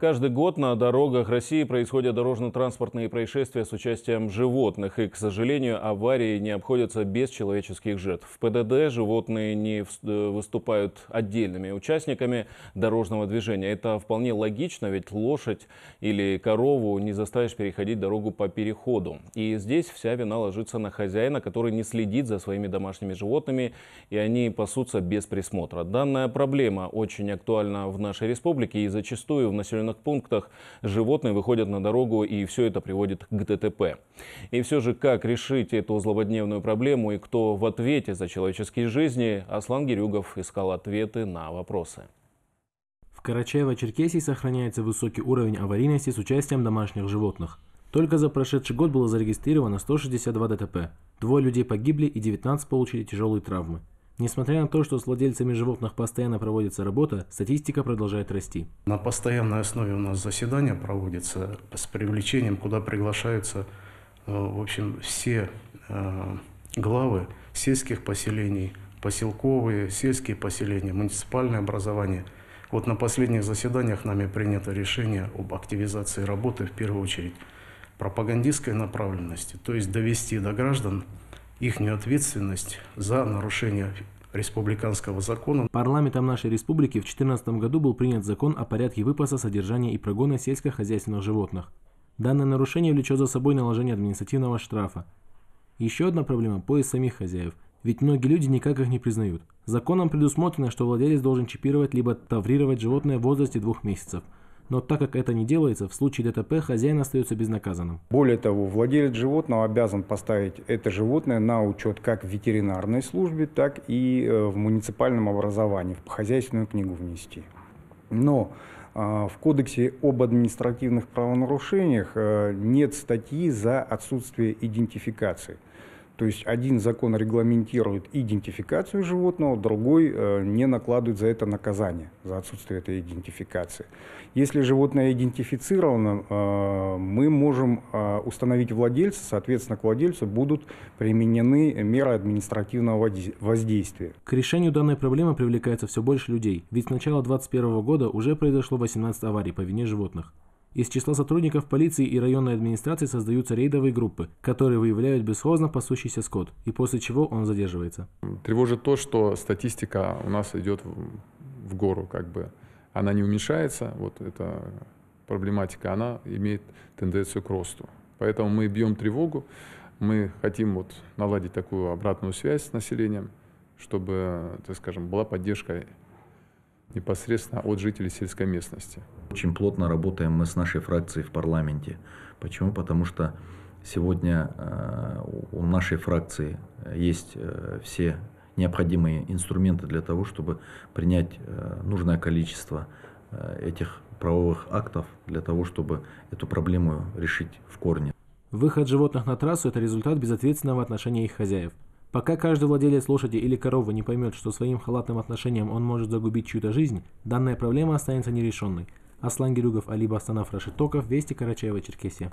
Каждый год на дорогах России происходят дорожно-транспортные происшествия с участием животных. И, к сожалению, аварии не обходятся без человеческих жертв. В ПДД животные не э, выступают отдельными участниками дорожного движения. Это вполне логично, ведь лошадь или корову не заставишь переходить дорогу по переходу. И здесь вся вина ложится на хозяина, который не следит за своими домашними животными, и они пасутся без присмотра. Данная проблема очень актуальна в нашей республике и зачастую в населенном населенных пунктах животные выходят на дорогу, и все это приводит к ДТП. И все же, как решить эту злободневную проблему и кто в ответе за человеческие жизни, Аслан Гирюгов искал ответы на вопросы. В Карачаево-Черкесии сохраняется высокий уровень аварийности с участием домашних животных. Только за прошедший год было зарегистрировано 162 ДТП. Двое людей погибли и 19 получили тяжелые травмы. Несмотря на то, что с владельцами животных постоянно проводится работа, статистика продолжает расти. На постоянной основе у нас заседания проводятся с привлечением, куда приглашаются, э, в общем, все э, главы сельских поселений, поселковые, сельские поселения, муниципальное образование. Вот на последних заседаниях нами принято решение об активизации работы в первую очередь пропагандистской направленности, то есть довести до граждан их ответственность за нарушение республиканского закона. Парламентом нашей республики в 2014 году был принят закон о порядке выпаса, содержания и прогона сельскохозяйственных животных. Данное нарушение влечет за собой наложение административного штрафа. Еще одна проблема – поиск самих хозяев. Ведь многие люди никак их не признают. Законом предусмотрено, что владелец должен чипировать либо таврировать животное в возрасте двух месяцев – но так как это не делается, в случае ДТП хозяин остается безнаказанным. Более того, владелец животного обязан поставить это животное на учет как в ветеринарной службе, так и э, в муниципальном образовании, в хозяйственную книгу внести. Но э, в Кодексе об административных правонарушениях э, нет статьи за отсутствие идентификации – то есть один закон регламентирует идентификацию животного, другой э, не накладывает за это наказание, за отсутствие этой идентификации. Если животное идентифицировано, э, мы можем э, установить владельца, соответственно, к владельцу будут применены меры административного воздействия. К решению данной проблемы привлекается все больше людей, ведь с начала 2021 года уже произошло 18 аварий по вине животных. Из числа сотрудников полиции и районной администрации создаются рейдовые группы, которые выявляют бесхозно пасущийся скот, и после чего он задерживается. Тревожит то, что статистика у нас идет в гору, как бы она не уменьшается, вот эта проблематика, она имеет тенденцию к росту. Поэтому мы бьем тревогу, мы хотим вот наладить такую обратную связь с населением, чтобы, так скажем, была поддержка непосредственно от жителей сельской местности. Очень плотно работаем мы с нашей фракцией в парламенте. Почему? Потому что сегодня э, у нашей фракции есть э, все необходимые инструменты для того, чтобы принять э, нужное количество этих правовых актов для того, чтобы эту проблему решить в корне. Выход животных на трассу – это результат безответственного отношения их хозяев – Пока каждый владелец лошади или коровы не поймет, что своим халатным отношением он может загубить чью-то жизнь, данная проблема останется нерешенной. Аслан Герюгов, Али Бастанов, Рашитоков, Вести, Карачаева, Черкесия.